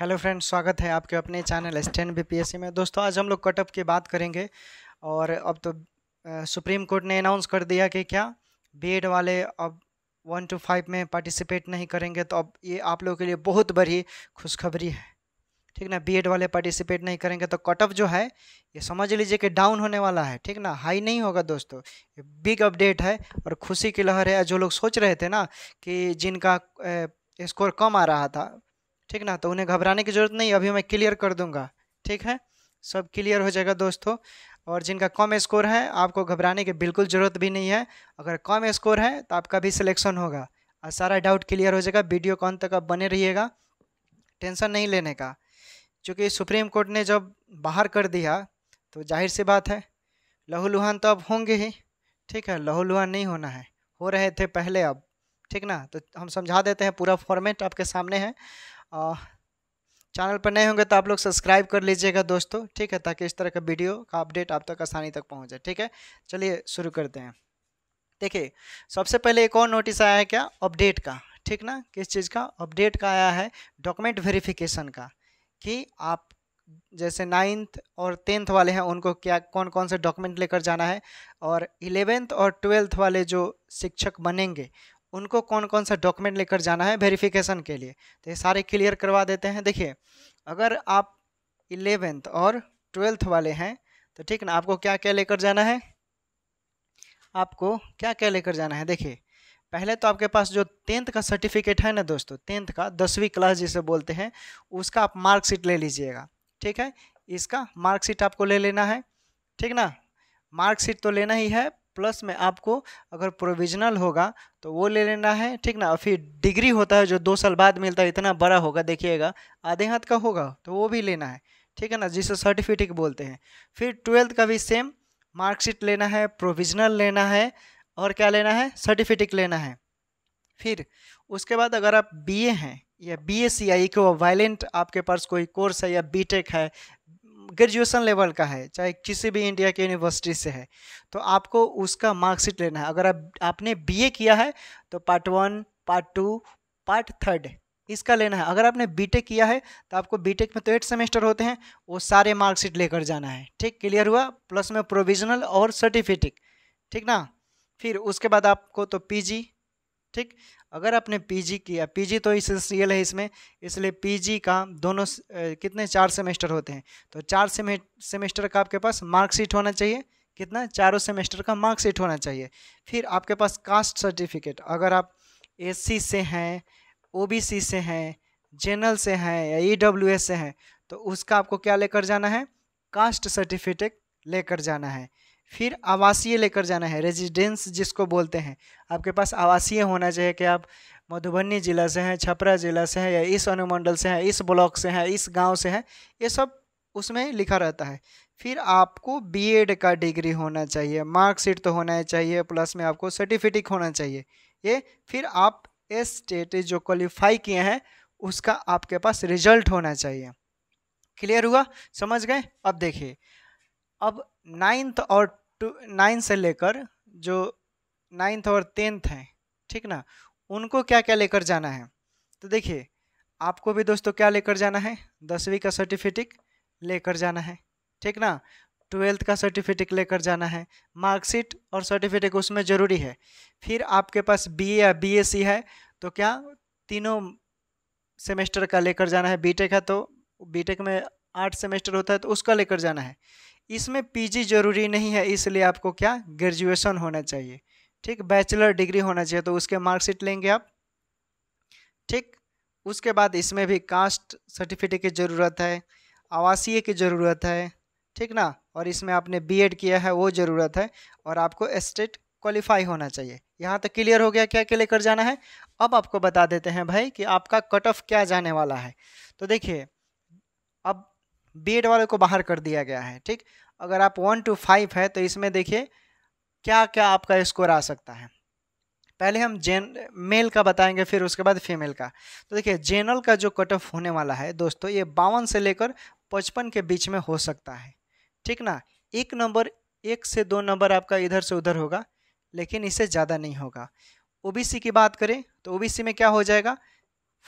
hello friends स्वागत है आपके अपने चैनल स्टैन बीपीएससी में दोस्तों आज हम लोग कटअप की बात करेंगे और अब तो सुप्रीम कोर्ट ने अनाउंस कर दिया कि क्या बीएड वाले अब वन टू फाइव में पार्टिसिपेट नहीं करेंगे तो अब ये आप लोगों के लिए बहुत बड़ी खुशखबरी है ठीक ना बीएड वाले पार्टिसिपेट नहीं करेंगे तो कटअप जो है ये समझ लीजिए कि डाउन होने वाला है ठीक ना हाई नहीं होगा दोस्तों ये बिग अपडेट है और खुशी की लहर है जो लोग सोच रहे थे ना कि जिनका स्कोर कम आ रहा था ठीक ना तो उन्हें घबराने की ज़रूरत नहीं अभी मैं क्लियर कर दूंगा ठीक है सब क्लियर हो जाएगा दोस्तों और जिनका कम स्कोर है आपको घबराने की बिल्कुल ज़रूरत भी नहीं है अगर कम स्कोर है तो आपका भी सिलेक्शन होगा और सारा डाउट क्लियर हो जाएगा वीडियो कौन तक आप बने रहिएगा टेंशन नहीं लेने का चूँकि सुप्रीम कोर्ट ने जब बाहर कर दिया तो जाहिर सी बात है लहूलुहान तो अब होंगे ही ठीक है लहूलुहान नहीं होना है हो रहे थे पहले अब ठीक ना तो हम समझा देते हैं पूरा फॉर्मेट आपके सामने है चैनल पर नए होंगे तो आप लोग सब्सक्राइब कर लीजिएगा दोस्तों ठीक है ताकि इस तरह का वीडियो का अपडेट आप तक आसानी तक पहुँच जाए ठीक है चलिए शुरू करते हैं देखिए सबसे पहले एक और नोटिस आया है क्या अपडेट का ठीक ना किस चीज़ का अपडेट का आया है डॉक्यूमेंट वेरिफिकेशन का कि आप जैसे नाइन्थ और टेंथ वाले हैं उनको क्या कौन कौन से डॉक्यूमेंट लेकर जाना है और इलेवेंथ और ट्वेल्थ वाले जो शिक्षक बनेंगे उनको कौन कौन सा डॉक्यूमेंट लेकर जाना है वेरिफिकेशन के लिए तो ये सारे क्लियर करवा देते हैं देखिए अगर आप इलेवेंथ और ट्वेल्थ वाले हैं तो ठीक ना आपको क्या क्या लेकर जाना है आपको क्या क्या लेकर जाना है देखिए पहले तो आपके पास जो टेंथ का सर्टिफिकेट है ना दोस्तों टेंथ का दसवीं क्लास जिसे बोलते हैं उसका आप मार्कशीट ले लीजिएगा ठीक है इसका मार्कशीट आपको ले लेना है ठीक ना मार्कशीट तो लेना ही है प्लस में आपको अगर प्रोविजनल होगा तो वो ले लेना है ठीक ना और फिर डिग्री होता है जो दो साल बाद मिलता है इतना बड़ा होगा देखिएगा आधे हाथ का होगा तो वो भी लेना है ठीक है ना जिसे सर्टिफिकेट बोलते हैं फिर ट्वेल्थ का भी सेम मार्कशीट लेना है प्रोविजनल लेना है और क्या लेना है सर्टिफिकेट लेना है फिर उसके बाद अगर आप बीए हैं या बी एस सी आई इको वायलेंट आपके पास कोई कोर्स है या बीटेक है ग्रेजुएशन लेवल का है चाहे किसी भी इंडिया की यूनिवर्सिटी से है तो आपको उसका मार्कशीट लेना है अगर आप आपने बीए किया है तो part one part two part third इसका लेना है अगर आपने बीटेक किया है तो आपको बीटेक में तो एट सेमेस्टर होते हैं वो सारे मार्कशीट लेकर जाना है ठीक क्लियर हुआ प्लस में प्रोविजनल और सर्टिफिकेट ठीक ना फिर उसके बाद आपको तो पीजी ठीक अगर आपने पीजी किया पीजी तो इसेंशियल है इसमें इसलिए पीजी का दोनों कितने चार सेमेस्टर होते हैं तो चार सेमेस्टर का आपके पास मार्कशीट होना चाहिए कितना चारों सेमेस्टर का मार्कशीट होना चाहिए फिर आपके पास कास्ट सर्टिफिकेट अगर आप एससी से हैं ओ से हैं जनरल से हैं या ई e से हैं तो उसका आपको क्या लेकर जाना है कास्ट सर्टिफिकेट लेकर जाना है फिर आवासीय लेकर जाना है रेजिडेंस जिसको बोलते हैं आपके पास आवासीय होना चाहिए कि आप मधुबनी ज़िला से हैं छपरा ज़िला से हैं या इस अनुमंडल से हैं इस ब्लॉक से हैं इस गांव से हैं ये सब उसमें लिखा रहता है फिर आपको बीएड का डिग्री होना चाहिए मार्कशीट तो होना चाहिए प्लस में आपको सर्टिफिकेट होना चाहिए ये फिर आप स्टेट जो क्वालिफाई किए हैं उसका आपके पास रिजल्ट होना चाहिए क्लियर हुआ समझ गए अब देखिए अब नाइन्थ और टू नाइन से लेकर जो नाइन्थ और टेंथ हैं ठीक ना उनको क्या क्या लेकर जाना है तो देखिए आपको भी दोस्तों क्या लेकर जाना है दसवीं का सर्टिफिकेट लेकर जाना है ठीक ना ट्वेल्थ का सर्टिफिकेट लेकर जाना है मार्कशीट और सर्टिफिकेट उसमें ज़रूरी है फिर आपके पास बी या बी है तो क्या तीनों सेमेस्टर का लेकर जाना है बीटेक है तो बीटेक में आठ सेमेस्टर होता है तो उसका लेकर जाना है इसमें पीजी जरूरी नहीं है इसलिए आपको क्या ग्रेजुएशन होना चाहिए ठीक बैचलर डिग्री होना चाहिए तो उसके मार्कशीट लेंगे आप ठीक उसके बाद इसमें भी कास्ट सर्टिफिकेट की ज़रूरत है आवासीय की ज़रूरत है ठीक ना और इसमें आपने बीएड किया है वो ज़रूरत है और आपको स्टेट क्वालिफाई होना चाहिए यहाँ तक क्लियर हो गया क्या क्या लेकर जाना है अब आपको बता देते हैं भाई कि आपका कट ऑफ क्या जाने वाला है तो देखिए अब बीएड वाले को बाहर कर दिया गया है ठीक अगर आप वन टू फाइव है तो इसमें देखिए क्या क्या आपका स्कोर आ सकता है पहले हम जेन मेल का बताएंगे फिर उसके बाद फीमेल का तो देखिए जेनरल का जो कट ऑफ होने वाला है दोस्तों ये बावन से लेकर पचपन के बीच में हो सकता है ठीक ना एक नंबर एक से दो नंबर आपका इधर से उधर होगा लेकिन इससे ज़्यादा नहीं होगा ओबीसी की बात करें तो ओबीसी में क्या हो जाएगा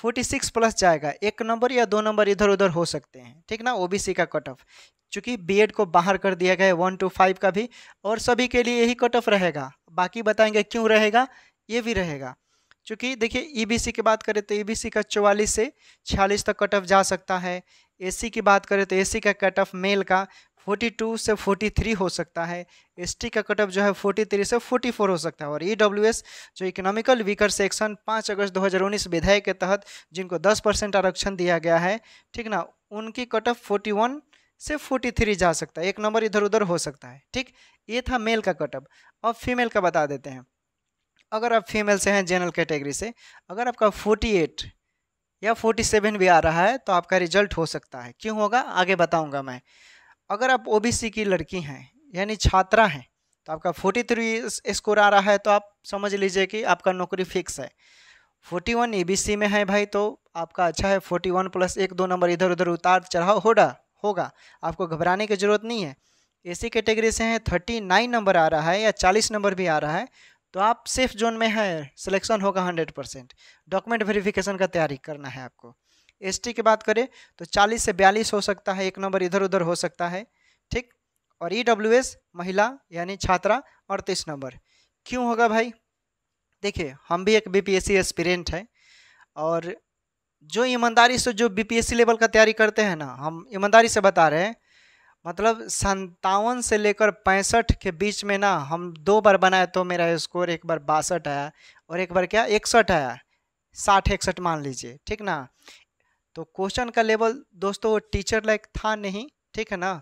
फोर्टी सिक्स प्लस जाएगा एक नंबर या दो नंबर इधर उधर हो सकते हैं ठीक ना ओबीसी का कट ऑफ चूँकि बी को बाहर कर दिया गया है वन टू फाइव का भी और सभी के लिए यही कट ऑफ रहेगा बाकी बताएंगे क्यों रहेगा ये भी रहेगा चूँकि देखिए ईबीसी e की बात करें तो ईबीसी e का चौवालीस से छियालीस तक कट ऑफ जा सकता है सी की बात करें तो सी का कट ऑफ मेल का 42 से 43 हो सकता है एस का कट ऑफ जो है 43 से 44 हो सकता है और ई e जो इकोनॉमिकल वीकर सेक्शन 5 अगस्त 2019 विधेयक के तहत जिनको 10 परसेंट आरक्षण दिया गया है ठीक ना उनकी कट ऑफ 41 से 43 जा सकता है एक नंबर इधर उधर हो सकता है ठीक ये था मेल का कट ऑफ अब फीमेल का बता देते हैं अगर आप फीमेल से हैं जनरल कैटेगरी से अगर आपका एट या सेवन भी आ रहा है तो आपका रिजल्ट हो सकता है क्यों होगा आगे बताऊंगा मैं अगर आप ओबीसी की लड़की हैं यानी छात्रा हैं तो आपका फोर्टी थ्री स्कोर आ रहा है तो आप समझ लीजिए कि आपका नौकरी फिक्स है फोर्टी वन ए में है भाई तो आपका अच्छा है फोर्टी वन प्लस एक दो नंबर इधर उधर उतार चढ़ाव होगा होगा आपको घबराने की ज़रूरत नहीं है सी कैटेगरी से हैं थर्टी नाइन नंबर आ रहा है या चालीस नंबर भी आ रहा है तो आप सेफ जोन में है सिलेक्शन होगा हंड्रेड परसेंट डॉक्यूमेंट वेरिफिकेशन का तैयारी करना है आपको एसटी की बात करें तो चालीस से बयालीस हो सकता है एक नंबर इधर उधर हो सकता है ठीक और ई e महिला यानी छात्रा अड़तीस नंबर क्यों होगा भाई देखिए हम भी एक बीपीएससी एस्पिरेंट हैं और जो ईमानदारी से जो बीपीएससी लेवल का तैयारी करते हैं ना हम ईमानदारी से बता रहे हैं मतलब संतावन से लेकर पैंसठ के बीच में ना हम दो बार बनाए तो मेरा स्कोर एक बार बासठ आया और एक बार क्या इकसठ आया साठ इकसठ मान लीजिए ठीक ना तो क्वेश्चन का लेवल दोस्तों टीचर लाइक था नहीं ठीक है ना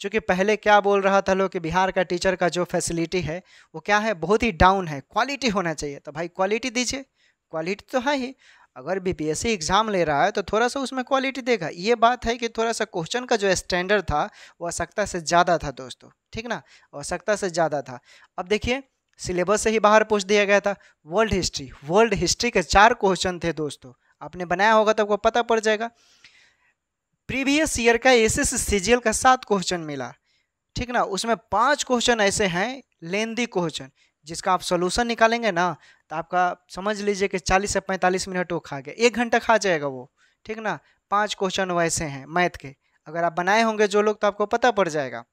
क्योंकि पहले क्या बोल रहा था लोग कि बिहार का टीचर का जो फैसिलिटी है वो क्या है बहुत ही डाउन है क्वालिटी होना चाहिए तो भाई क्वालिटी दीजिए क्वालिटी तो है ही अगर बीपीएससी एग्ज़ाम e ले रहा है तो थोड़ा सा उसमें क्वालिटी देगा ये बात है कि थोड़ा सा क्वेश्चन का जो स्टैंडर्ड था वो आवश्यकता से ज़्यादा था दोस्तों ठीक ना आवश्यकता से ज़्यादा था अब देखिए सिलेबस से ही बाहर पूछ दिया गया था वर्ल्ड हिस्ट्री वर्ल्ड हिस्ट्री के चार क्वेश्चन थे दोस्तों आपने बनाया होगा तो आपको पता पड़ जाएगा प्रीवियस ईयर का एस एस सीजीएल का सात क्वेश्चन मिला ठीक ना उसमें पांच क्वेश्चन ऐसे हैं लेंदी क्वेश्चन जिसका आप सोल्यूशन निकालेंगे ना तो आपका समझ लीजिए कि चालीस से पैंतालीस मिनट वो खा गया एक घंटा खा जाएगा वो ठीक ना पांच क्वेश्चन वैसे हैं मैथ के अगर आप बनाए होंगे जो लोग तो आपको पता पड़ जाएगा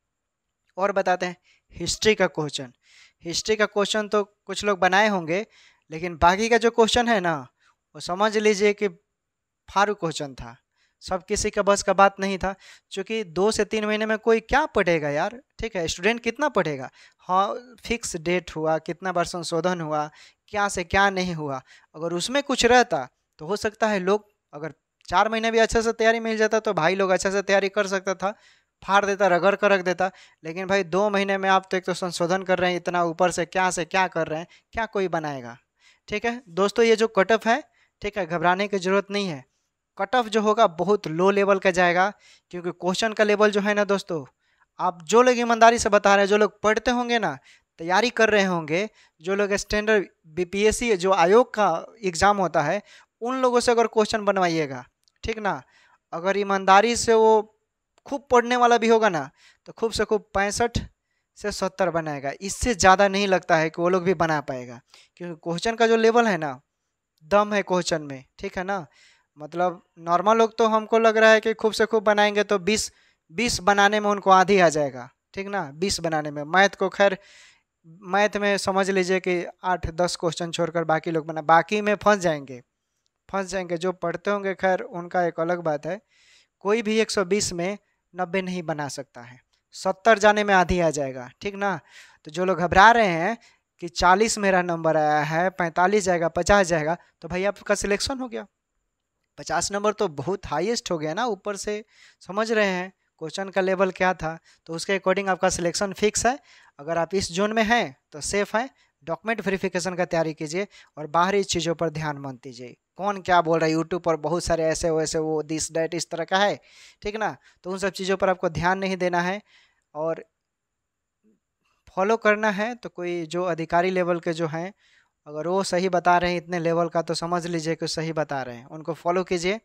और बताते हैं हिस्ट्री का क्वेश्चन हिस्ट्री का क्वेश्चन तो कुछ लोग बनाए होंगे लेकिन बाकी का जो क्वेश्चन है ना वो समझ लीजिए कि फारू क्वेश्चन था सब किसी का बस का बात नहीं था क्योंकि दो से तीन महीने में कोई क्या पढ़ेगा यार ठीक है स्टूडेंट कितना पढ़ेगा हाँ फिक्स डेट हुआ कितना बार संशोधन हुआ क्या से क्या नहीं हुआ अगर उसमें कुछ रहता तो हो सकता है लोग अगर चार महीने भी अच्छे से तैयारी मिल जाता तो भाई लोग अच्छे से तैयारी कर सकता था फाड़ देता रगड़ कर रख देता लेकिन भाई दो महीने में आप तो एक तो संशोधन कर रहे हैं इतना ऊपर से क्या से क्या कर रहे हैं क्या कोई बनाएगा ठीक है दोस्तों ये जो कटअप है ठीक है घबराने की ज़रूरत नहीं है कट ऑफ जो होगा बहुत लो लेवल का जाएगा क्योंकि क्वेश्चन का लेवल जो है ना दोस्तों आप जो लोग ईमानदारी से बता रहे हैं जो लोग पढ़ते होंगे ना तैयारी कर रहे होंगे जो लोग स्टैंडर्ड बीपीएससी जो आयोग का एग्ज़ाम होता है उन लोगों से अगर क्वेश्चन बनवाइएगा ठीक ना अगर ईमानदारी से वो खूब पढ़ने वाला भी होगा ना तो खूब से खूब पैंसठ से सत्तर बनाएगा इससे ज़्यादा नहीं लगता है कि वो लोग भी बना पाएगा क्योंकि क्वेश्चन का जो लेवल है ना दम है क्वेश्चन में ठीक है ना मतलब नॉर्मल लोग तो हमको लग रहा है कि खूब से खूब बनाएंगे तो बीस बीस बनाने में उनको आधी आ जाएगा ठीक ना बीस बनाने में मैथ को खैर मैथ में समझ लीजिए कि आठ दस क्वेश्चन छोड़कर बाकी लोग बना बाकी में फंस जाएंगे फंस जाएंगे जो पढ़ते होंगे खैर उनका एक अलग बात है कोई भी 120 में 90 नहीं बना सकता है 70 जाने में आधी आ जाएगा ठीक ना तो जो लोग घबरा रहे हैं कि 40 मेरा नंबर आया है 45 जाएगा 50 जाएगा तो भाई आपका सिलेक्शन हो गया 50 नंबर तो बहुत हाईएस्ट हो गया ना ऊपर से समझ रहे हैं क्वेश्चन का लेवल क्या था तो उसके अकॉर्डिंग आपका सिलेक्शन फिक्स है अगर आप इस जोन में हैं तो सेफ़ हैं डॉक्यूमेंट वेरिफिकेशन का तैयारी कीजिए और बाहरी चीज़ों पर ध्यान मन दीजिए कौन क्या बोल रहा है यूट्यूब पर बहुत सारे ऐसे वैसे वो दिस डेट इस तरह का है ठीक ना तो उन सब चीज़ों पर आपको ध्यान नहीं देना है और फॉलो करना है तो कोई जो अधिकारी लेवल के जो हैं अगर वो सही बता रहे हैं इतने लेवल का तो समझ लीजिए कि सही बता रहे हैं उनको फॉलो कीजिए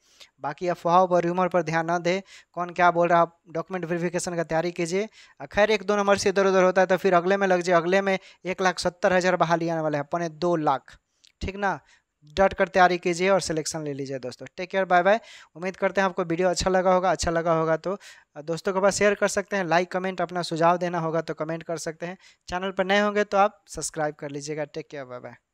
बाकी अफवाह और र्यूमर पर ध्यान ना दें कौन क्या बोल रहा है आप डॉक्यूमेंट वेरिफिकेशन का तैयारी कीजिए खैर एक दो नंबर से इधर उधर होता है तो फिर अगले में लग जाए अगले में एक लाख सत्तर हज़ार बहाली आने वाला है पौने दो लाख ठीक ना डट कर तैयारी कीजिए और सिलेक्शन ले लीजिए दोस्तों टेक केयर बाय बाय उम्मीद करते हैं आपको वीडियो अच्छा लगा होगा अच्छा लगा होगा तो दोस्तों के पास शेयर कर सकते हैं लाइक कमेंट अपना सुझाव देना होगा तो कमेंट कर सकते हैं चैनल पर नए होंगे तो आप सब्सक्राइब कर लीजिएगा टेक केयर बाय बाय